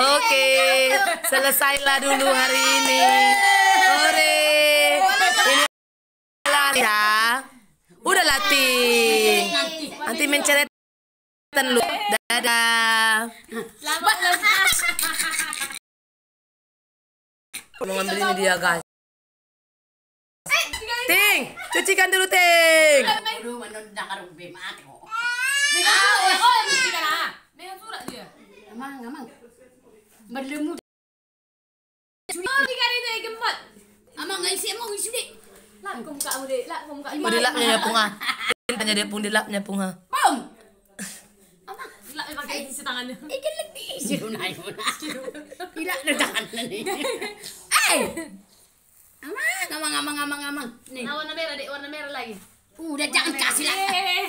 Oke, selesailah dulu hari ini. Ore. Ini ya. Udah latih. Nanti menceret lu. Dadah. Mau ngambil ini dia, guys. Ting, cucikan dulu, Ting. Aduh, mana udah karung bema. Ah, oh, ya, oh, ya, surat dia. Emang, emang berlemu tiga itu yang keempat ama ngai sih mau isi dek kau udah lah kau muka udah lah punya punga tanya dia pun dilap punya punga pom ama lah pakai isi tangannya ikan lagi isi unai tidak ada tangannya nih eh amang amang amang amang amang nih nah, warna merah dek warna merah lagi uh oh, Udah jangan kasih lah.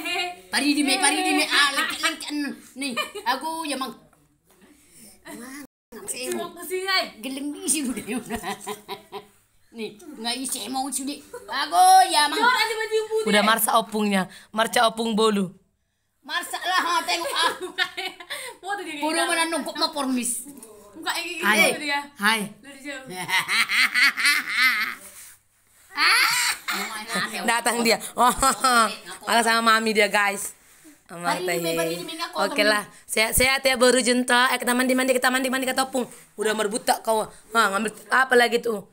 Pari di me, pari di me. Ah, lengket lengket. Nih, aku ya mang. si Emo. Geleng di sini udah udah. Nih, nggak isi Emo sini. Aku ya mang. Udah Marsa opungnya, Marsa opung bolu. Marsa lah, ha, tengok ah. Bolu mana nungkuk mau pormis. Muka kayak gitu Hai. Hai. Datang dia. Oh, malah sama mami dia guys. Oke lah, sehat-sehat ya baru junta. Eh kita mandi mandi kita mandi mandi kata topung. Udah merbutak kau. ah ngambil apa lagi tuh?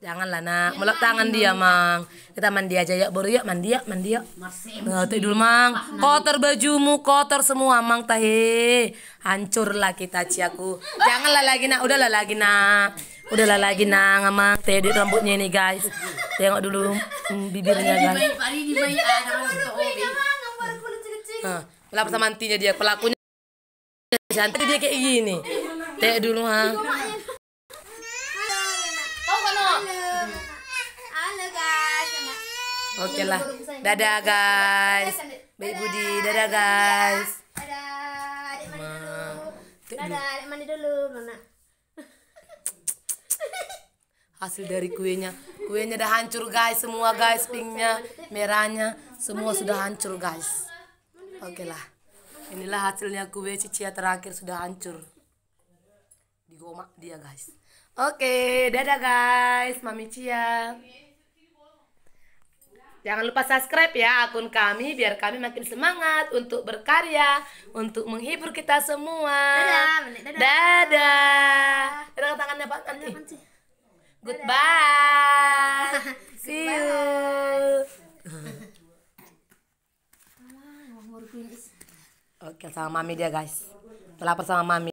Janganlah nak, iya, melok tangan iya, dia iya. mang. Kita mandi aja ya, baru ya mandi ya, mandi ya. Masih. dulu mang. Kotor bajumu, kotor semua mang tahe. Hancurlah kita ciaku. Janganlah lagi nak, udahlah lagi nak. Udahlah lagi nak, mang. Tadi rambutnya ini guys. Tengok dulu mm, bibirnya guys nah, lapor sama antinya dia pelakunya cantik dia kayak gini teh dulu ha Oke lah, dadah guys, baik Budi, dadah guys. Dadah, adik mandi dulu. Dadah, adik mandi dulu, mana Hasil dari kuenya, kuenya udah hancur guys, semua guys, pinknya, merahnya, semua sudah hancur guys. Oke lah. Inilah hasilnya kue cicia terakhir sudah hancur. Digomak dia guys. Oke, dadah guys, Mami Cia. Jangan lupa subscribe ya akun kami biar kami makin semangat untuk berkarya, untuk menghibur kita semua. Dadah, dadah. Dadah. Dadah tangannya Pak Anti. Goodbye. See you. Oke, sama mami dia guys. Telah sama mami.